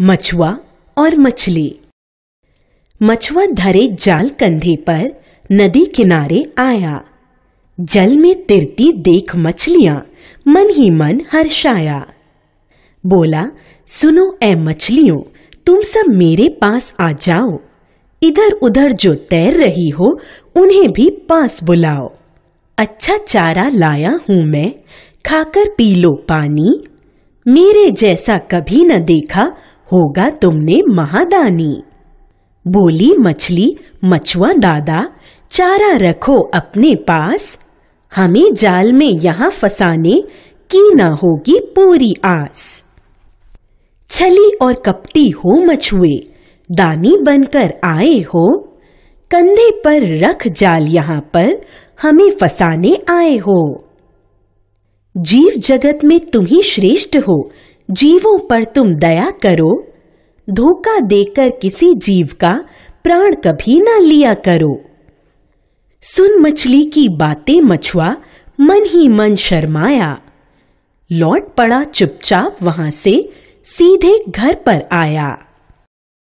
मछुआ और मछली मछुआ धरे जाल कंधे पर नदी किनारे आया जल में तिरती देख मछलियां मन ही मन हर्षाया बोला सुनो ऐ मछलियों तुम सब मेरे पास आ जाओ इधर उधर जो तैर रही हो उन्हें भी पास बुलाओ अच्छा चारा लाया हूं मैं खाकर पी लो पानी मेरे जैसा कभी न देखा होगा तुमने महादानी बोली मछली मछुआ दादा चारा रखो अपने पास हमें जाल में यहाँ फंसाने की ना होगी पूरी आस छली और कपटी हो मछुए दानी बनकर आए हो कंधे पर रख जाल यहाँ पर हमें फंसाने आए हो जीव जगत में तुम ही श्रेष्ठ हो जीवों पर तुम दया करो धोखा देकर किसी जीव का प्राण कभी ना लिया करो सुन मछली की बातें मछुआ मन ही मन शर्माया लौट पड़ा चुपचाप वहां से सीधे घर पर आया